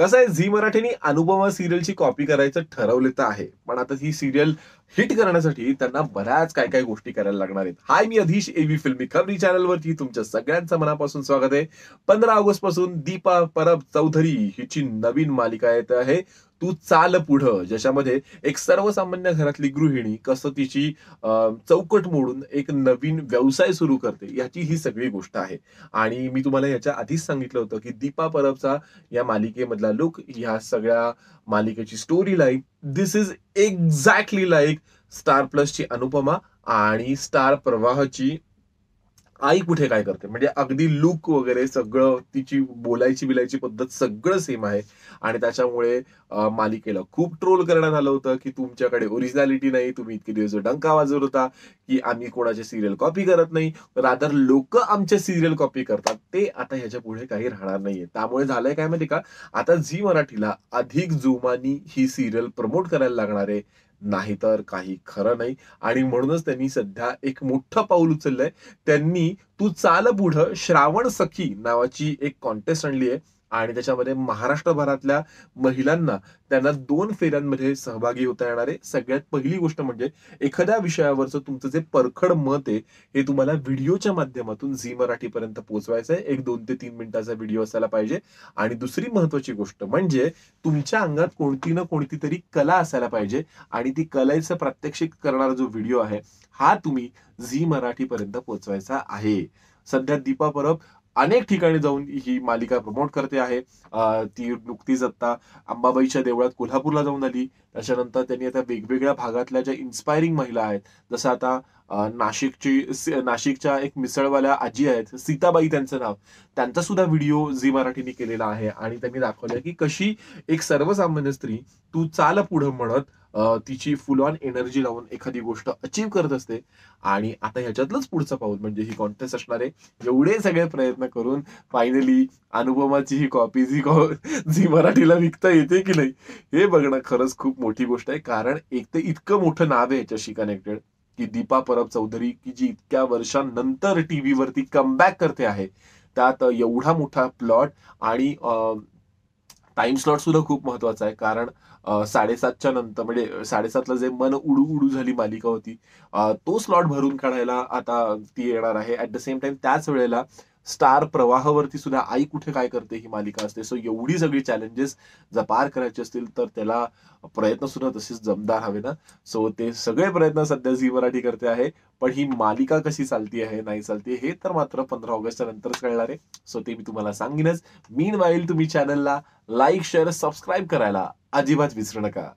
कसं आहे झी मराठीने अनुपमा सिरियलची कॉपी करायचं ठरवले तर आहे पण आता ही सिरियल हिट करण्यासाठी त्यांना बऱ्याच काय काय गोष्टी करायला लागणार आहेत हाय मी अधीश एव्ही फिल्मी खबरी चॅनलवरती तुमच्या सगळ्यांचं मनापासून स्वागत आहे पंधरा ऑगस्ट पासून दीपा परब चौधरी हिची नवीन मालिका येत आहे तू चाल पुढं ज्याच्यामध्ये एक सर्वसामान्य घरातली गृहिणी कसं तिची चौकट मोडून एक नवीन व्यवसाय सुरू करते याची ही सगळी गोष्ट आहे आणि मी तुम्हाला याच्या आधीच सांगितलं होतं की दीपा परबचा या मालिकेमधला लुक ह्या सगळ्या मालिकेची story like this is exactly like star प्लसची अनुपमा आणि स्टार प्रवाहची आई कुठे काय करते म्हणजे अगदी लुक वगैरे सगळं तिची बोलायची बिलायची पद्धत सगळं सेम आहे आणि त्याच्यामुळे मालिकेला खूप ट्रोल करण्यात आलं होतं की तुमच्याकडे ओरिजिनॅलिटी नाही तुम्ही इतके दिवस डंका वाजवत होता की आम्ही कोणाचे सिरियल कॉपी करत नाही रादर लोक आमच्या सिरियल कॉपी करतात ते आता ह्याच्या पुढे काही राहणार नाहीये त्यामुळे झालंय काय माहिती का आता झी मराठीला अधिक जोमानी ही सिरियल प्रमोट करायला लागणार आहे नाही तर काही खरं नाही आणि म्हणूनच त्यांनी सध्या एक मोठं पाऊल उचललंय त्यांनी तू चाल पुढं श्रावण सखी नावाची एक कॉन्टेस्ट आणली आहे आणि त्याच्यामध्ये महाराष्ट्रभरातल्या महिलांना त्यांना दोन फेऱ्यांमध्ये सहभागी होता येणार आहे सगळ्यात पहिली गोष्ट म्हणजे एखाद्या विषयावरचं तुमचं जे परखड मत आहे हे तुम्हाला व्हिडिओच्या माध्यमातून झी मराठीपर्यंत पोहोचवायचं आहे एक दोन ते तीन मिनिटाचा व्हिडिओ असायला पाहिजे आणि दुसरी महत्वाची गोष्ट म्हणजे तुमच्या अंगात कोणती ना कोणती तरी कला असायला पाहिजे आणि ती कलेचं प्रात्यक्षिक करणारा जो व्हिडिओ आहे हा तुम्ही झी मराठीपर्यंत पोहोचवायचा आहे सध्या दीपा परब अनेक ठिकाणी जाऊन ही मालिका प्रमोट करते आहे ती नुकतीच आता अंबाबाईच्या देवळात कोल्हापूरला जाऊन आली त्याच्यानंतर त्यांनी आता वेगवेगळ्या भागातल्या ज्या इन्स्पायरिंग महिला आहेत जसं आता नाशिकची नाशिकच्या एक मिसळवाल्या आजी आहेत सीताबाई त्यांचं नाव त्यांचा सुद्धा व्हिडिओ झी मराठीने केलेला आहे आणि त्यांनी दाखवलं की कशी एक सर्वसामान्य स्त्री तू चाल पुढं म्हणत तिची फुल ऑन एनर्जी लावून एखादी गोष्ट अचीव करत असते आणि आता ह्याच्यातलंच पुढचं पाऊल म्हणजे ही कॉन्टेस्ट असणारे एवढे सगळे प्रयत्न करून फायनली अनुपमाची ही कॉपी झी झी मराठीला विकता येते की नाही हे बघणं खरंच खूप मोठी गोष्ट आहे कारण एक तर इतकं मोठं नाव आहे याच्याशी कनेक्टेड की दीपा परब चौधरी की जी इतक्या वर्षांनंतर टी वरती कमबॅक करते आहे त्यात एवढा मोठा प्लॉट आणि टाइम स्लॉट सुद्धा खूप महत्वाचा आहे कारण साडेसातच्या नंतर म्हणजे साडेसातला जे मन उडू उडू झाली मालिका होती तो स्लॉट भरून काढायला आता ती येणार आहे ऍट द सेम टाइम त्याच वेळेला स्टार प्रवाहावरती सुद्धा आई कुठे काय करते ही मालिका असते सो एवढी सगळी चॅलेंजेस जर पार करायची असतील तर त्याला प्रयत्न सुद्धा तसेच जमदार हवे ना सो ते सगळे प्रयत्न सध्या झी मराठी करते आहे पण ही मालिका कशी चालती आहे नाही चालते हे तर मात्र पंधरा ऑगस्टच्या नंतरच कळणार आहे सो ते मी तुम्हाला सांगेनच मीन वाईल तुम्ही चॅनलला लाईक शेअर सबस्क्राईब करायला अजिबात विसरू नका